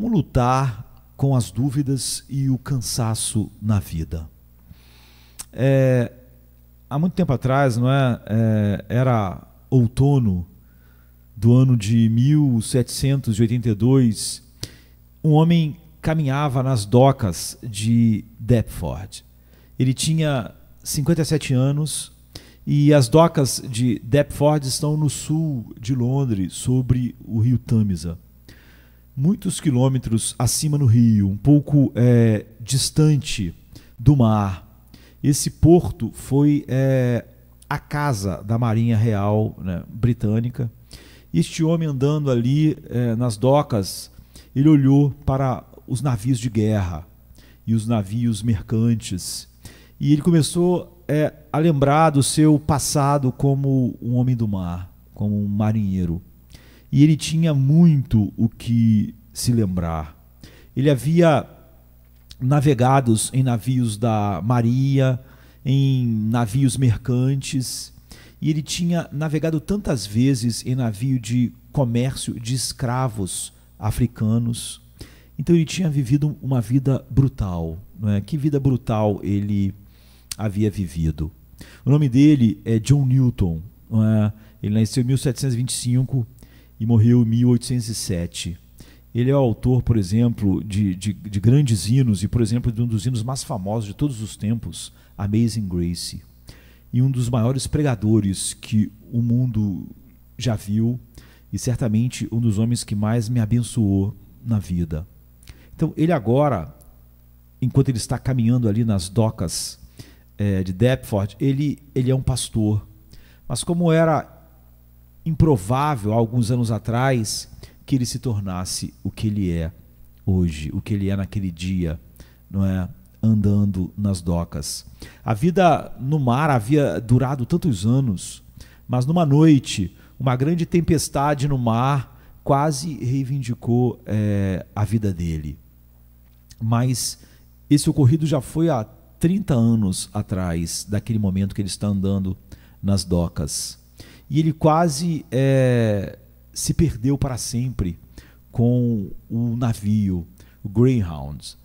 Como lutar com as dúvidas e o cansaço na vida? É, há muito tempo atrás, não é, é era outono do ano de 1782, um homem caminhava nas docas de Deptford. Ele tinha 57 anos e as docas de Deptford estão no sul de Londres, sobre o rio Tamisa muitos quilômetros acima no rio, um pouco é, distante do mar. Esse porto foi é, a casa da Marinha Real né, Britânica. Este homem andando ali é, nas docas, ele olhou para os navios de guerra e os navios mercantes. E ele começou é, a lembrar do seu passado como um homem do mar, como um marinheiro e ele tinha muito o que se lembrar. Ele havia navegado em navios da Maria, em navios mercantes, e ele tinha navegado tantas vezes em navio de comércio de escravos africanos. Então ele tinha vivido uma vida brutal. Não é? Que vida brutal ele havia vivido. O nome dele é John Newton. É? Ele nasceu em 1725 e morreu em 1807. Ele é o autor, por exemplo, de, de, de grandes hinos e, por exemplo, de um dos hinos mais famosos de todos os tempos, Amazing Grace. E um dos maiores pregadores que o mundo já viu e certamente um dos homens que mais me abençoou na vida. Então, ele agora, enquanto ele está caminhando ali nas docas é, de Deptford, ele, ele é um pastor. Mas como era improvável há alguns anos atrás que ele se tornasse o que ele é hoje, o que ele é naquele dia, não é? Andando nas docas. A vida no mar havia durado tantos anos, mas numa noite, uma grande tempestade no mar quase reivindicou é, a vida dele. Mas esse ocorrido já foi há 30 anos atrás, daquele momento que ele está andando nas docas e ele quase é, se perdeu para sempre com o navio o Greyhound.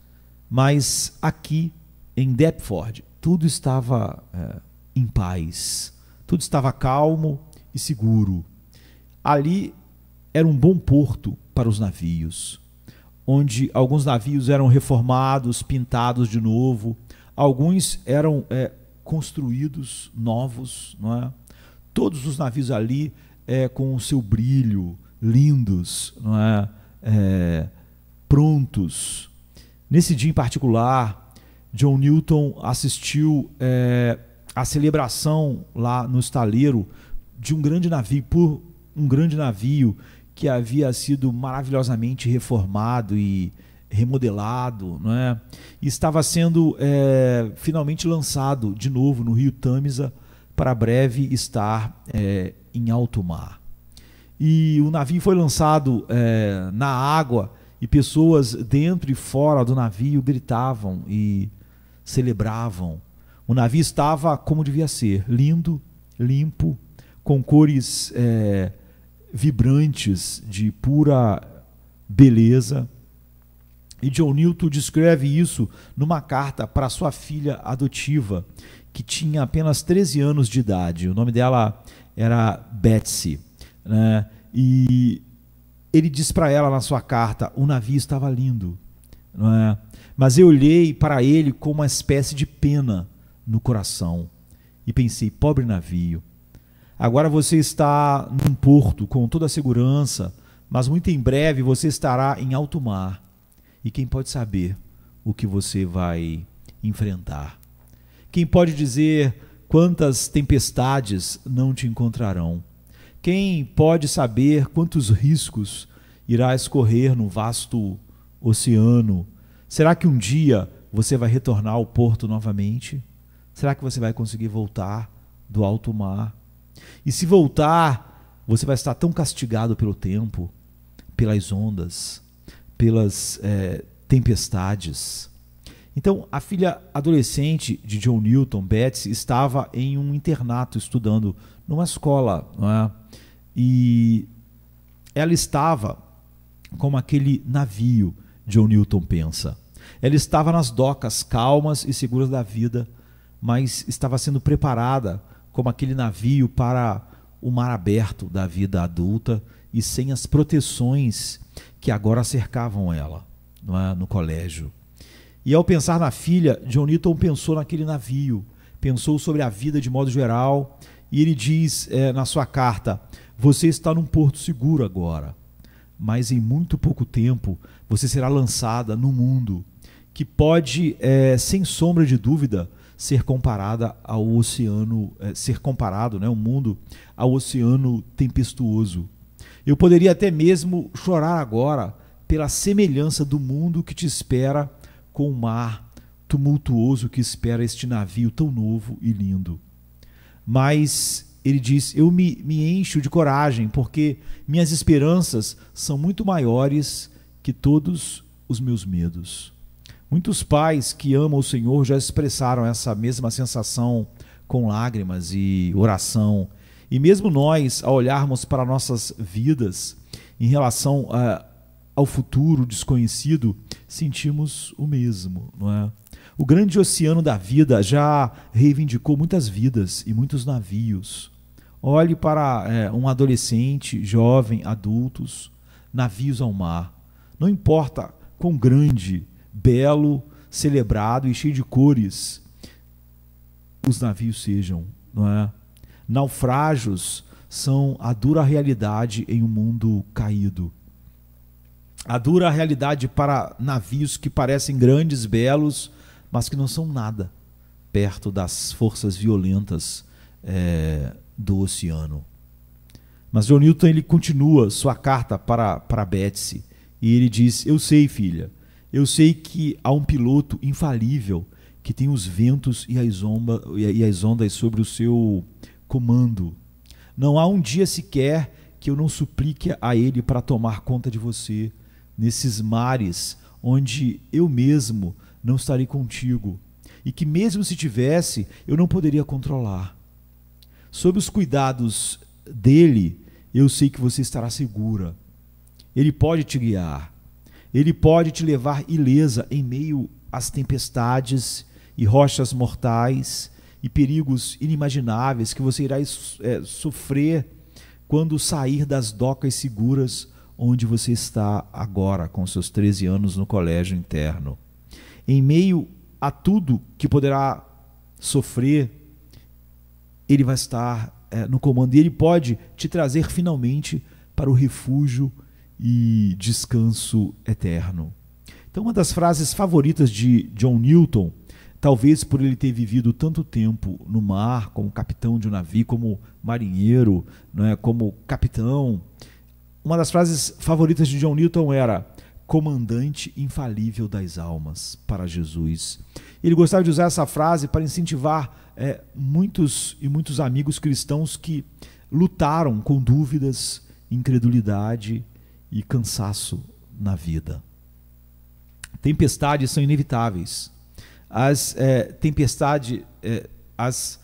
Mas aqui em Deptford tudo estava é, em paz, tudo estava calmo e seguro. Ali era um bom porto para os navios, onde alguns navios eram reformados, pintados de novo, alguns eram é, construídos novos, não é? todos os navios ali é, com o seu brilho, lindos, não é? é prontos. Nesse dia em particular, John Newton assistiu é, à celebração lá no estaleiro de um grande navio, por um grande navio que havia sido maravilhosamente reformado e remodelado, não é? E estava sendo é, finalmente lançado de novo no Rio Tâmisa para breve estar é, em alto mar. E o navio foi lançado é, na água e pessoas dentro e fora do navio gritavam e celebravam. O navio estava como devia ser, lindo, limpo, com cores é, vibrantes de pura beleza. E John Newton descreve isso numa carta para sua filha adotiva que tinha apenas 13 anos de idade. O nome dela era Betsy. Né? E ele diz para ela na sua carta: o navio estava lindo, é? mas eu olhei para ele com uma espécie de pena no coração e pensei: pobre navio. Agora você está num porto com toda a segurança, mas muito em breve você estará em alto mar. E quem pode saber o que você vai enfrentar? Quem pode dizer quantas tempestades não te encontrarão? Quem pode saber quantos riscos irás correr no vasto oceano? Será que um dia você vai retornar ao porto novamente? Será que você vai conseguir voltar do alto mar? E se voltar, você vai estar tão castigado pelo tempo, pelas ondas, pelas é, tempestades então, a filha adolescente de John Newton, Betsy, estava em um internato estudando numa escola, não é? E ela estava como aquele navio, John Newton pensa. Ela estava nas docas calmas e seguras da vida, mas estava sendo preparada como aquele navio para o mar aberto da vida adulta e sem as proteções que agora cercavam ela, não é? no colégio. E ao pensar na filha, John Newton pensou naquele navio, pensou sobre a vida de modo geral, e ele diz é, na sua carta: Você está num porto seguro agora, mas em muito pouco tempo você será lançada no mundo, que pode, é, sem sombra de dúvida, ser comparada ao oceano, é, ser comparado, né, o mundo, ao oceano tempestuoso. Eu poderia até mesmo chorar agora pela semelhança do mundo que te espera com o mar tumultuoso que espera este navio tão novo e lindo. Mas ele diz: Eu me, me encho de coragem, porque minhas esperanças são muito maiores que todos os meus medos. Muitos pais que amam o Senhor já expressaram essa mesma sensação com lágrimas e oração. E mesmo nós, ao olharmos para nossas vidas em relação a ah, ao futuro desconhecido, sentimos o mesmo, não é? O grande oceano da vida já reivindicou muitas vidas e muitos navios. Olhe para é, um adolescente, jovem, adultos, navios ao mar. Não importa quão grande, belo, celebrado e cheio de cores os navios sejam, não é? Naufrágios são a dura realidade em um mundo caído a dura realidade para navios que parecem grandes, belos, mas que não são nada perto das forças violentas é, do oceano. Mas John Newton ele continua sua carta para, para Betsy e ele diz: Eu sei, filha, eu sei que há um piloto infalível que tem os ventos e as, e as ondas sobre o seu comando. Não há um dia sequer que eu não suplique a ele para tomar conta de você, nesses mares onde eu mesmo não estarei contigo, e que mesmo se tivesse, eu não poderia controlar. Sob os cuidados dele, eu sei que você estará segura. Ele pode te guiar. Ele pode te levar ilesa em meio às tempestades e rochas mortais e perigos inimagináveis que você irá é, sofrer quando sair das docas seguras onde você está agora, com seus 13 anos no colégio interno. Em meio a tudo que poderá sofrer, ele vai estar é, no comando e ele pode te trazer finalmente para o refúgio e descanso eterno. Então, uma das frases favoritas de John Newton, talvez por ele ter vivido tanto tempo no mar como capitão de um navio, como marinheiro, é, como capitão, uma das frases favoritas de John Newton era: Comandante infalível das almas para Jesus. Ele gostava de usar essa frase para incentivar é, muitos e muitos amigos cristãos que lutaram com dúvidas, incredulidade e cansaço na vida. Tempestades são inevitáveis. As, é, tempestade, é, as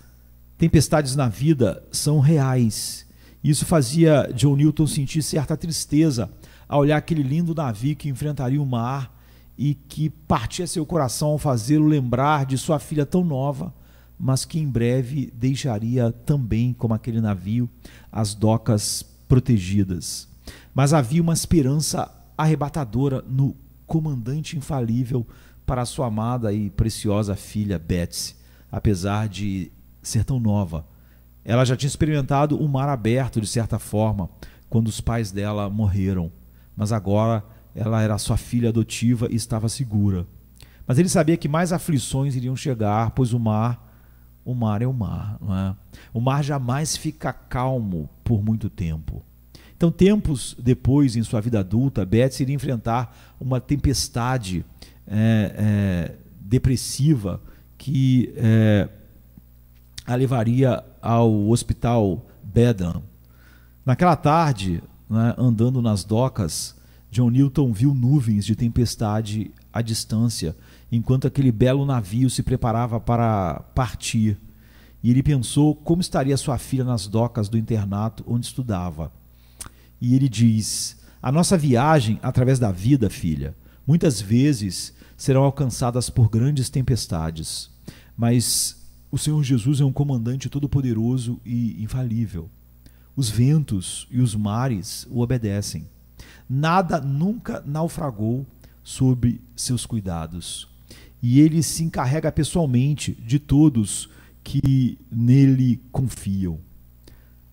tempestades na vida são reais isso fazia John Newton sentir certa tristeza ao olhar aquele lindo navio que enfrentaria o mar e que partia seu coração ao fazê-lo lembrar de sua filha tão nova, mas que em breve deixaria também, como aquele navio, as docas protegidas. Mas havia uma esperança arrebatadora no comandante infalível para sua amada e preciosa filha Betsy, apesar de ser tão nova ela já tinha experimentado o mar aberto, de certa forma, quando os pais dela morreram. Mas agora ela era sua filha adotiva e estava segura. Mas ele sabia que mais aflições iriam chegar, pois o mar, o mar é o mar, não é? O mar jamais fica calmo por muito tempo. Então, tempos depois, em sua vida adulta, Betsy iria enfrentar uma tempestade é, é, depressiva que é, a levaria ao hospital Bedham. Naquela tarde, né, andando nas docas, John Newton viu nuvens de tempestade à distância, enquanto aquele belo navio se preparava para partir. E ele pensou como estaria sua filha nas docas do internato onde estudava. E ele diz: A nossa viagem através da vida, filha, muitas vezes serão alcançadas por grandes tempestades, mas o Senhor Jesus é um comandante todo-poderoso e infalível. Os ventos e os mares o obedecem. Nada nunca naufragou sob seus cuidados. E ele se encarrega pessoalmente de todos que nele confiam.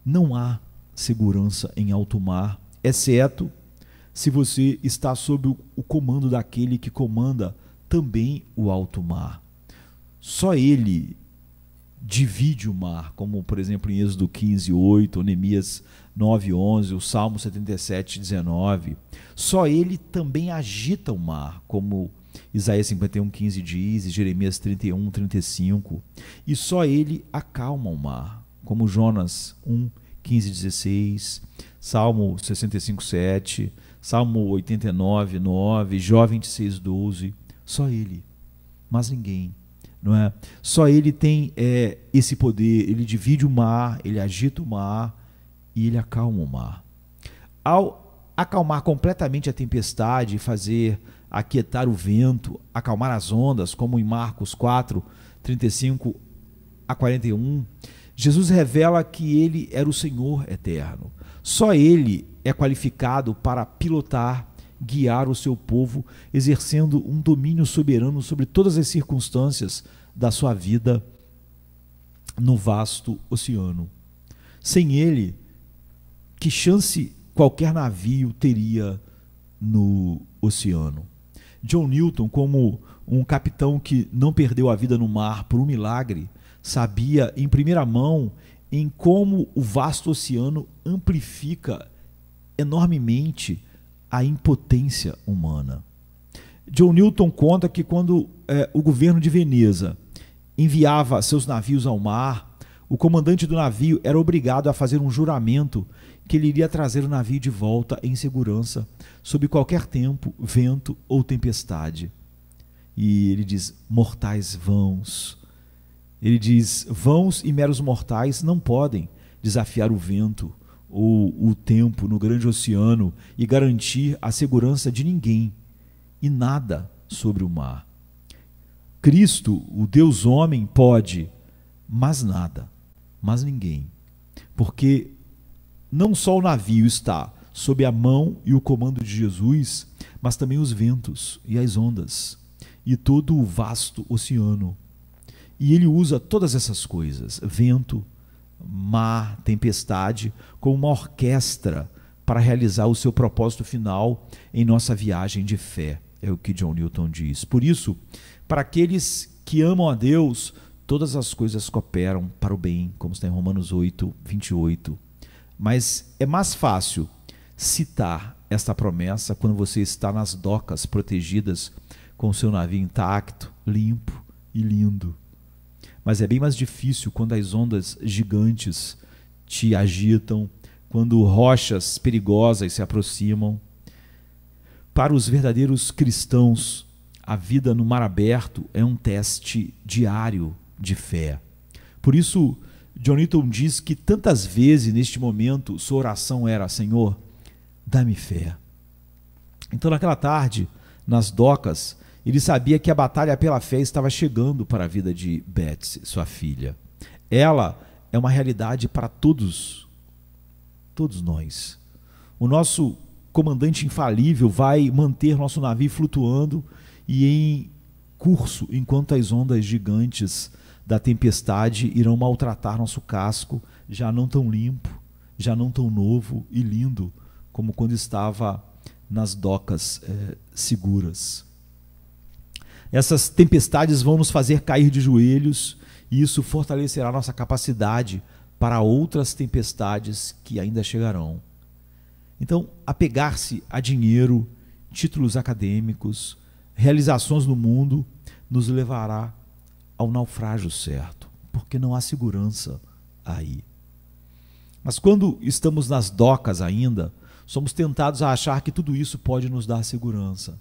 Não há segurança em alto mar, exceto se você está sob o comando daquele que comanda também o alto mar. Só ele divide o mar, como por exemplo em Êxodo 15, 8, Neemias 9, 11, o Salmo 77, 19. Só ele também agita o mar, como Isaías 51, 15 diz, e Jeremias 31, 35. E só ele acalma o mar, como Jonas 1, 15, 16, Salmo 65, 7, Salmo 89, 9, Jó 26, 12. Só ele, mas ninguém não é? Só ele tem é, esse poder. Ele divide o mar, ele agita o mar e ele acalma o mar. Ao acalmar completamente a tempestade, fazer aquietar o vento, acalmar as ondas, como em Marcos 4, 35 a 41, Jesus revela que ele era o Senhor eterno. Só ele é qualificado para pilotar guiar o seu povo, exercendo um domínio soberano sobre todas as circunstâncias da sua vida no vasto oceano. Sem ele, que chance qualquer navio teria no oceano? John Newton, como um capitão que não perdeu a vida no mar por um milagre, sabia em primeira mão em como o vasto oceano amplifica enormemente a impotência humana. John Newton conta que quando eh, o governo de Veneza enviava seus navios ao mar, o comandante do navio era obrigado a fazer um juramento que ele iria trazer o navio de volta em segurança, sob qualquer tempo, vento ou tempestade. E ele diz: mortais vãos. Ele diz: vãos e meros mortais não podem desafiar o vento, ou o tempo no grande oceano e garantir a segurança de ninguém e nada sobre o mar. Cristo, o Deus homem, pode, mas nada, mas ninguém. Porque não só o navio está sob a mão e o comando de Jesus, mas também os ventos e as ondas e todo o vasto oceano. E ele usa todas essas coisas: vento, mar, tempestade, com uma orquestra para realizar o seu propósito final em nossa viagem de fé. É o que John Newton diz. Por isso, para aqueles que amam a Deus, todas as coisas cooperam para o bem, como está em Romanos 8, 28. Mas é mais fácil citar esta promessa quando você está nas docas protegidas com o seu navio intacto, limpo e lindo. Mas é bem mais difícil quando as ondas gigantes te agitam, quando rochas perigosas se aproximam. Para os verdadeiros cristãos, a vida no mar aberto é um teste diário de fé. Por isso, John Newton diz que tantas vezes neste momento sua oração era: Senhor, dá-me fé. Então, naquela tarde, nas docas, ele sabia que a batalha pela fé estava chegando para a vida de Betsy, sua filha. Ela é uma realidade para todos, todos nós. O nosso comandante infalível vai manter nosso navio flutuando e em curso, enquanto as ondas gigantes da tempestade irão maltratar nosso casco, já não tão limpo, já não tão novo e lindo como quando estava nas docas é, seguras. Essas tempestades vão nos fazer cair de joelhos e isso fortalecerá nossa capacidade para outras tempestades que ainda chegarão. Então, apegar-se a dinheiro, títulos acadêmicos, realizações no mundo, nos levará ao naufrágio certo, porque não há segurança aí. Mas quando estamos nas docas ainda, somos tentados a achar que tudo isso pode nos dar segurança.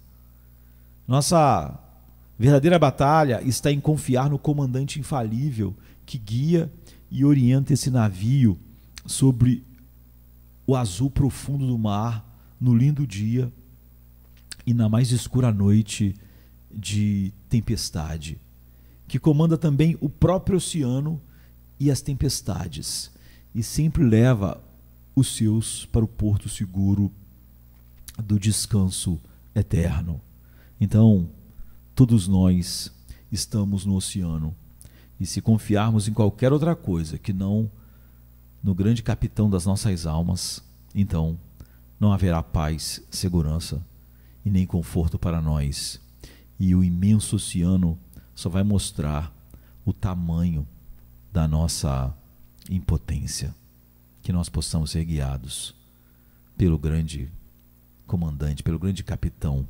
Nossa Verdadeira batalha está em confiar no comandante infalível que guia e orienta esse navio sobre o azul profundo do mar, no lindo dia e na mais escura noite de tempestade, que comanda também o próprio oceano e as tempestades, e sempre leva os seus para o porto seguro do descanso eterno. Então, Todos nós estamos no oceano. E se confiarmos em qualquer outra coisa que não no grande capitão das nossas almas, então não haverá paz, segurança e nem conforto para nós. E o imenso oceano só vai mostrar o tamanho da nossa impotência. Que nós possamos ser guiados pelo grande comandante, pelo grande capitão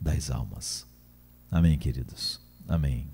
das almas. Amém, queridos. Amém.